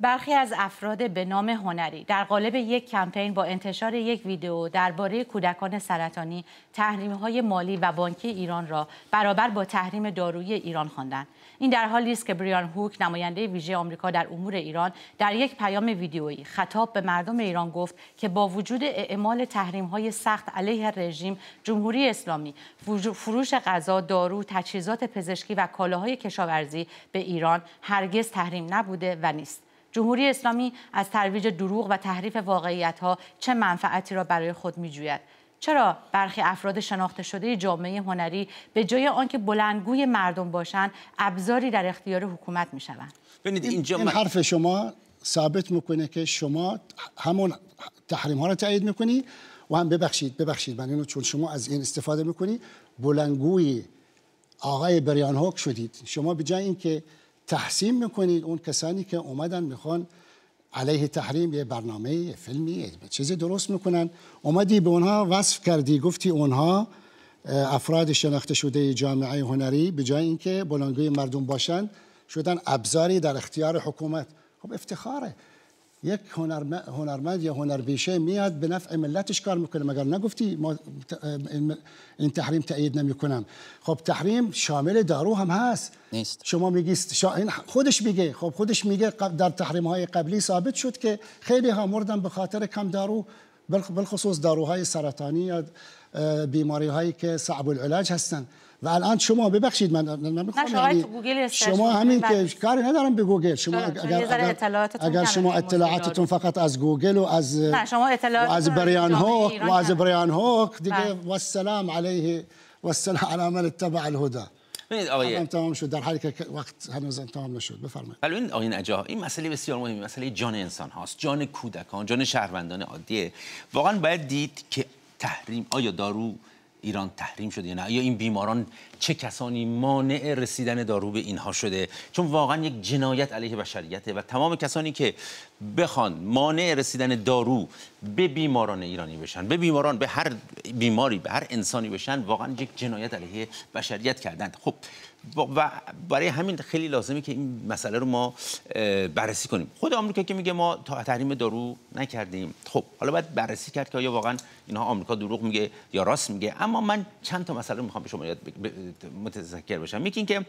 برخی از افراد به نام هنری در قالب یک کمپین با انتشار یک ویدیو درباره کودکان سرطانی تحریم‌های مالی و بانکی ایران را برابر با تحریم دارویی ایران خواندند این در حالی است که بریان هوک نماینده ویژه آمریکا در امور ایران در یک پیام ویدیویی خطاب به مردم ایران گفت که با وجود اعمال تحریم‌های سخت علیه رژیم جمهوری اسلامی فروش غذا دارو تجهیزات پزشکی و کالاهای کشاورزی به ایران هرگز تحریم نبوده و نیست جمهوری اسلامی از ترویج دروغ و تحریف واقعیت ها چه منفعتی را برای خود می جوید؟ چرا برخی افراد شناخته شده جامعه هنری به جای آنکه بلندگوی مردم باشند ابزاری در اختیار حکومت می شوند این حرف شما ثابت میکنه که شما همون تحریم ها را تایید میکنی و هم ببخشید ببخشید من اینو چون شما از این استفاده میکنی بلندگوی آقای بریان شدید شما به جای اینکه تحسین میکنید اون کسانی که اومدن میخوان علیه تحریم یه برنامه یه فیلمی یه چیزی درست میکنن اومدی به اونها وصف کردی گفتی اونها افراد شناخته شده جامعه هنری به جای اینکه بلنگوی مردم باشن شدن ابزاری در اختیار حکومت خب افتخاره یک هنرمند یا هنرپیشه میاد به نفع ملتش کار میکنه مگر نگفتی ما این تحریم تایید نمیکنم خب تحریم شامل دارو هم هست نیست شما میگیست خودش میگه خب خودش میگه در تحریم های قبلی ثابت شد که خیلی ها مردن به خاطر کم دارو بالخصوص داروهای سرطانی یا بیماری هایی که صعب العلاج هستن و الان شما ببخشید من من شما یعنی شما همین که کاری ندارم به گوگل شما اگر اگر, اگر شما اطلاعاتتون فقط از گوگل و از شما از بریان هوک و از بریان هوک دیگه بله. و السلام علیه و السلام علی من اتبع الهدی ببینید آقای تمام شد در حالی که وقت هنوز تمام نشد بفرمایید حالا این آقای این مسئله بسیار مهمی مسئله جان انسان هاست جان کودکان جان شهروندان عادیه واقعا باید دید که تحریم آیا دارو ایران تحریم شده یا نه یا این بیماران چه کسانی مانع رسیدن دارو به اینها شده چون واقعا یک جنایت علیه بشریته و تمام کسانی که بخوان مانع رسیدن دارو به بیماران ایرانی بشن به بیماران به هر بیماری به هر انسانی بشن واقعا یک جنایت علیه بشریت کردند خب و برای همین خیلی لازمه که این مسئله رو ما بررسی کنیم خود آمریکا که میگه ما تا تحریم دارو نکردیم خب حالا باید بررسی کرد که آیا واقعا اینها آمریکا دروغ میگه یا راست میگه اما من چند تا مسئله میخوام به شما یاد متذکر بشم یکی اینکه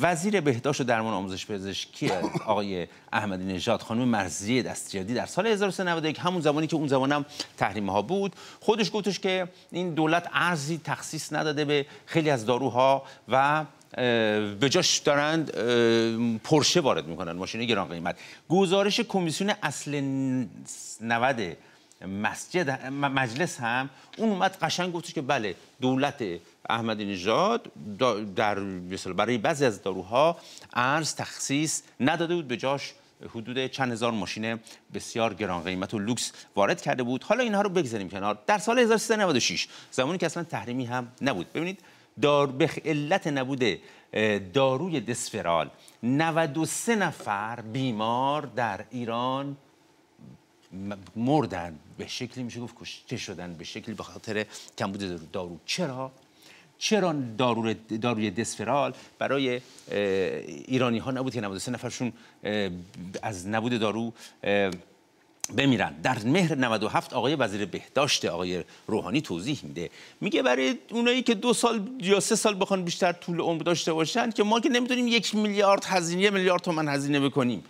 وزیر بهداشت و درمان آموزش پزشکی آقای احمدی نژاد خانم مرزی دستیاری در سال 1391 همون زمانی که اون زمانم تحریم ها بود خودش گفتش که این دولت ارزی تخصیص نداده به خیلی از داروها و به جاش دارند پرشه وارد میکنن ماشین گران قیمت گزارش کمیسیون اصل 90 مسجد مجلس هم اون اومد قشنگ گفتش که بله دولت احمدی نژاد در برای بعضی از داروها ارز تخصیص نداده بود به جاش حدود چند هزار ماشین بسیار گران قیمت و لوکس وارد کرده بود حالا اینها رو بگذاریم کنار در سال 1396 زمانی که اصلا تحریمی هم نبود ببینید دار به علت نبود داروی دسفرال 93 نفر بیمار در ایران مردن به شکلی میشه گفت کشته شدن به شکلی به خاطر کمبود دارو چرا چرا دارو داروی دسفرال برای ایرانی ها نبود که 93 نفرشون از نبود دارو بمیرن در مهر 97 آقای وزیر بهداشت آقای روحانی توضیح میده میگه برای اونایی که دو سال یا سه سال بخوان بیشتر طول عمر داشته باشن که ما که نمیتونیم یک میلیارد هزینه میلیارد تومن هزینه بکنیم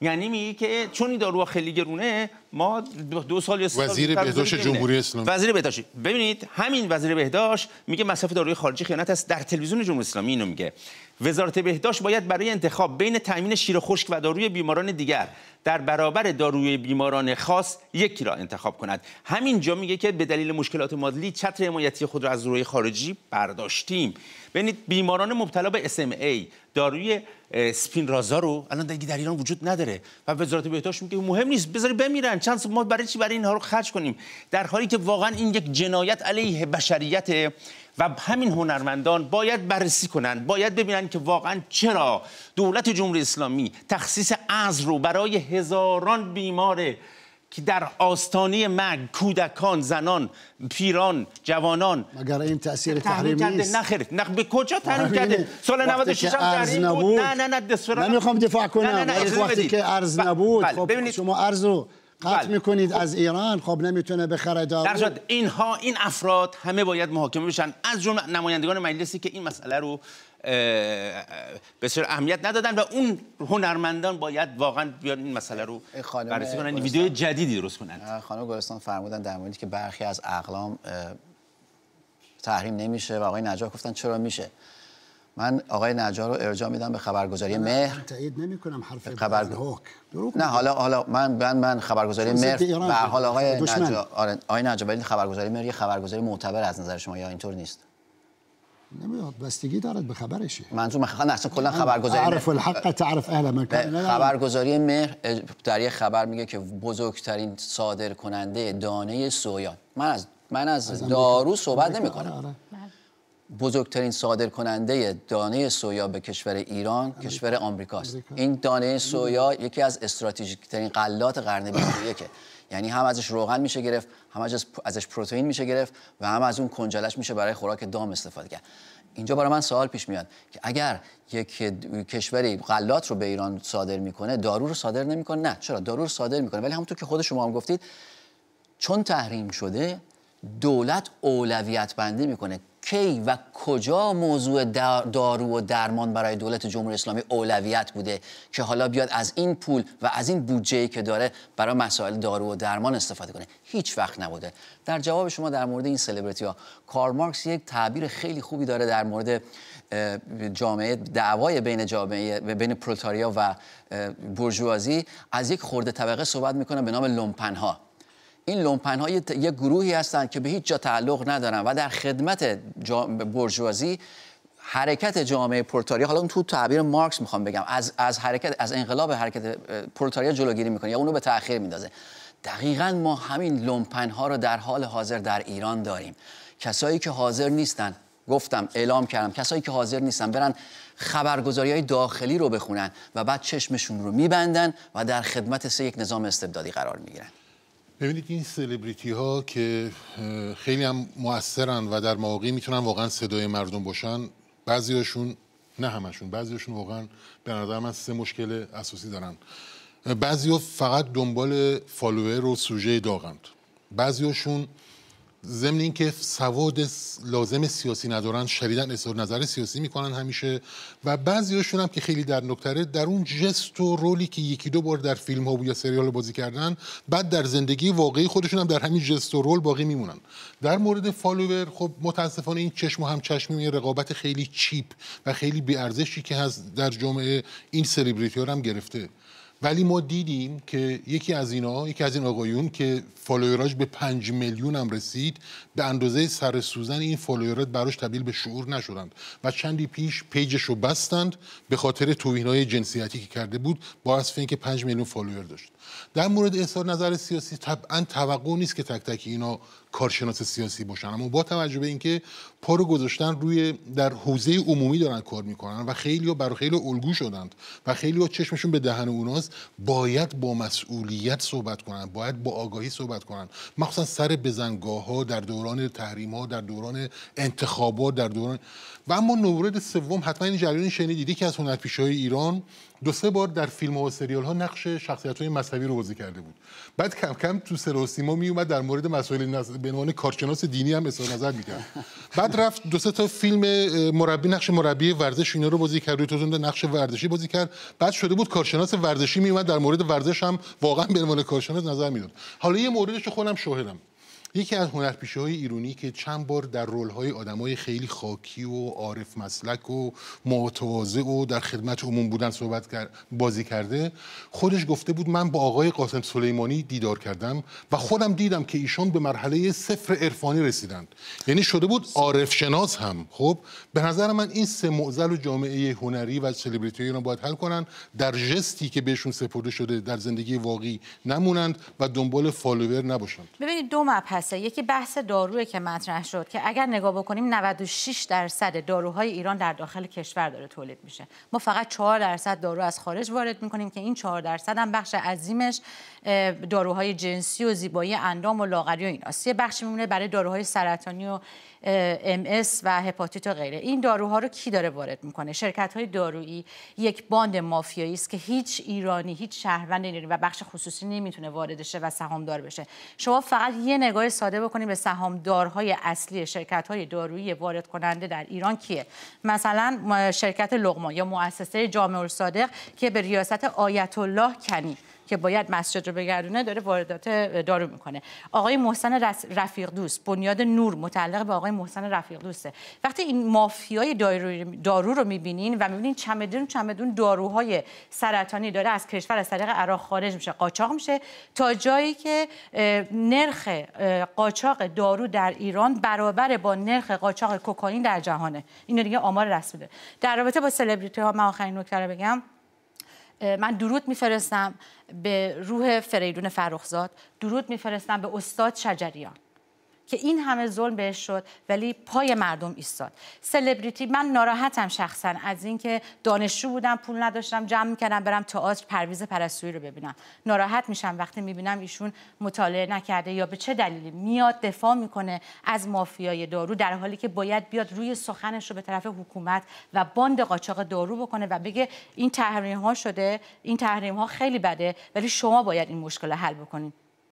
یعنی میگه که چون این داروها خیلی گرونه ما دو سال یه سال وزیر بهداشت جمهوری اسلامی وزیر بهداشت ببینید همین وزیر بهداشت میگه مصرف داروی خارجی خیانت است در تلویزیون جمهوری اسلامی اینو میگه وزارت بهداشت باید برای انتخاب بین تامین شیر خشک و داروی بیماران دیگر در برابر داروی بیماران خاص یکی را انتخاب کند همینجا میگه که به دلیل مشکلات مادلی چتر حمایتی خود را از روی خارجی برداشتیم ببینید بیماران مبتلا به SMA داروی اسپینرازا رو الان دیگه در ایران وجود نداره و وزارت بهداشت میگه مهم نیست بذاری بمیرن چند ما برای چی برای اینها رو خرج کنیم در حالی که واقعا این یک جنایت علیه بشریت و همین هنرمندان باید بررسی کنند باید ببینن که واقعا چرا دولت جمهوری اسلامی تخصیص از رو برای هزاران بیمار که در آستانه مرگ کودکان زنان پیران جوانان مگر این تاثیر تحریم نیست نخیر نه به کجا تحریم کرده سال 96 هم تحریم بود نه نه نه دفاع کنم نه وقتی که ارز بله، نبود بله، خب شما ارز قطع بله. میکنید خب. از ایران خب نمیتونه بخره اینها این افراد همه باید محاکمه بشن از جمله نمایندگان مجلسی که این مسئله رو بسیار اهمیت ندادن و اون هنرمندان باید واقعا بیان این مسئله رو بررسی کنن ویدیو جدیدی درست کنن خانم گلستان فرمودن در موردی که برخی از اقلام تحریم نمیشه و آقای نجا گفتن چرا میشه من آقای نجار رو ارجاع میدم به خبرگزاری مهر تایید نمیکنم حرف خبر... نه حالا حالا من من من خبرگزاری مهر به حال آقای نجار آره آقای نجار ولی خبرگزاری مهر یه خبرگزاری معتبر از نظر شما یا اینطور نیست نمیاد بستگی دارد به خبرش منظور من نه اصلا کلا خبرگزاری عرف الحق تعرف اهل من خبرگزاری مهر در یه خبر میگه که بزرگترین صادر کننده دانه سویا من از من از, دارو صحبت نمی بزرگترین صادر کننده دانه سویا به کشور ایران کشور آمریکاست امریکا. این دانه سویا یکی از استراتژیک ترین غلات قرن 21 یعنی هم ازش روغن میشه گرفت هم ازش پروتئین میشه گرفت و هم از اون کنجلش میشه برای خوراک دام استفاده کرد اینجا برای من سوال پیش میاد که اگر یک کشوری غلات رو به ایران صادر میکنه دارو رو صادر نمیکنه نه چرا دارو رو صادر میکنه ولی همونطور که خود شما هم گفتید چون تحریم شده دولت اولویت بندی میکنه کی و کجا موضوع دارو و درمان برای دولت جمهوری اسلامی اولویت بوده که حالا بیاد از این پول و از این بودجه که داره برای مسائل دارو و درمان استفاده کنه هیچ وقت نبوده در جواب شما در مورد این سلبریتی ها کار مارکس یک تعبیر خیلی خوبی داره در مورد جامعه دعوای بین جامعه بین پرولتاریا و بورژوازی از یک خورده طبقه صحبت میکنه به نام لومپنها این لومپن های یه گروهی هستند که به هیچ جا تعلق ندارن و در خدمت برجوازی حرکت جامعه پروتاریا حالا اون تو تعبیر مارکس میخوام بگم از از حرکت از انقلاب حرکت پرولتاریا جلوگیری میکنه یا اونو به تاخیر میندازه دقیقا ما همین لومپن ها رو در حال حاضر در ایران داریم کسایی که حاضر نیستن گفتم اعلام کردم کسایی که حاضر نیستن برن خبرگزاری های داخلی رو بخونن و بعد چشمشون رو میبندن و در خدمت سه یک نظام استبدادی قرار میگیرن ببینید این سلبریتی ها که خیلی هم موثرن و در مواقعی میتونن واقعا صدای مردم باشن هاشون، نه همشون هاشون واقعا به نظر من سه مشکل اساسی دارن بعضی ها فقط دنبال فالوور و سوژه داغند هاشون... ضمن اینکه سواد لازم سیاسی ندارن شدیدا اظهار نظر سیاسی میکنن همیشه و بعضیاشون هم که خیلی در نکتره در اون جست و رولی که یکی دو بار در فیلم ها بود یا سریال بازی کردن بعد در زندگی واقعی خودشون هم در همین جست و رول باقی میمونن در مورد فالوور خب متاسفانه این چشم و هم چشمی رقابت خیلی چیپ و خیلی بیارزشی که هست در جامعه این سلبریتی ها هم گرفته ولی ما دیدیم که یکی از اینا یکی از این آقایون که فالووراش به پنج میلیون هم رسید به اندازه سر سوزن این فالویرات براش تبدیل به شعور نشدند و چندی پیش پیجش رو بستند به خاطر های جنسیتی که کرده بود با اصف اینکه پنج میلیون فالوور داشت در مورد اظهار نظر سیاسی طبعا توقع نیست که تک تک اینا کارشناس سیاسی باشن اما با توجه به اینکه پا گذاشتن روی در حوزه عمومی دارن کار میکنن و خیلی برای خیلی الگو شدند و خیلی ها چشمشون به دهن اوناست باید با مسئولیت صحبت کنن باید با آگاهی صحبت کنن مخصوصا سر بزنگاه ها در دوران تحریم ها در دوران انتخابات در دوران و اما نورد سوم حتما این جریان شنیدید که از های ایران دو سه بار در فیلم و سریال ها نقش شخصیت های مذهبی رو بازی کرده بود بعد کم کم تو سر سیما می اومد در مورد مسائل نز... به عنوان کارشناس دینی هم اظهار نظر میکرد بعد رفت دو سه تا فیلم مربی نقش مربی ورزش اینا رو بازی کرد روی نقش ورزشی بازی کرد بعد شده بود کارشناس ورزشی می اومد در مورد ورزش هم واقعا به عنوان کارشناس نظر میداد حالا یه موردش خودم شوهرم یکی از هنرپیشه های ایرونی که چند بار در رول های های خیلی خاکی و عارف مسلک و متواضع و در خدمت عموم بودن صحبت بازی کرده خودش گفته بود من با آقای قاسم سلیمانی دیدار کردم و خودم دیدم که ایشان به مرحله صفر عرفانی رسیدند یعنی شده بود عارف شناس هم خب به نظر من این سه معضل و جامعه هنری و سلبریتی ایران باید حل کنن در جستی که بهشون سپرده شده در زندگی واقعی نمونند و دنبال فالوور نباشند ببینید دو مبحث یکی بحث دارویی که مطرح شد که اگر نگاه بکنیم 96 درصد داروهای ایران در داخل کشور داره تولید میشه ما فقط 4 درصد دارو از خارج وارد میکنیم که این 4 درصد هم بخش عظیمش داروهای جنسی و زیبایی اندام و لاغری و ایناست یه بخش میمونه برای داروهای سرطانی و ام و هپاتیت و غیره این داروها رو کی داره وارد میکنه شرکت های دارویی یک باند مافیایی است که هیچ ایرانی هیچ شهروند ایرانی و بخش خصوصی نمیتونه وارد شه و سهامدار بشه شما فقط یه نگاه ساده بکنیم به سهامدارهای اصلی شرکت های دارویی وارد کننده در ایران کیه مثلا شرکت لغما یا مؤسسه جامع الصادق که به ریاست آیت الله کنی که باید مسجد رو بگردونه داره واردات دارو میکنه آقای محسن رفیق دوست بنیاد نور متعلق به آقای محسن رفیق دوسته وقتی این مافیای دارو رو میبینین و میبینین چمدون چمدون داروهای سرطانی داره از کشور از طریق عراق خارج میشه قاچاق میشه تا جایی که نرخ قاچاق دارو در ایران برابر با نرخ قاچاق کوکائین در جهانه اینو دیگه آمار رسمی در رابطه با سلبریتی ها من آخرین نکته رو بگم من درود میفرستم به روح فریدون فرخزاد درود میفرستم به استاد شجریان که این همه ظلم بهش شد ولی پای مردم ایستاد سلبریتی من ناراحتم شخصا از اینکه دانشجو بودم پول نداشتم جمع میکردم برم تئاتر پرویز پرستویی رو ببینم ناراحت میشم وقتی میبینم ایشون مطالعه نکرده یا به چه دلیلی میاد دفاع میکنه از مافیای دارو در حالی که باید بیاد روی سخنش رو به طرف حکومت و باند قاچاق دارو بکنه و بگه این تحریم ها شده این تحریم ها خیلی بده ولی شما باید این مشکل حل بکنید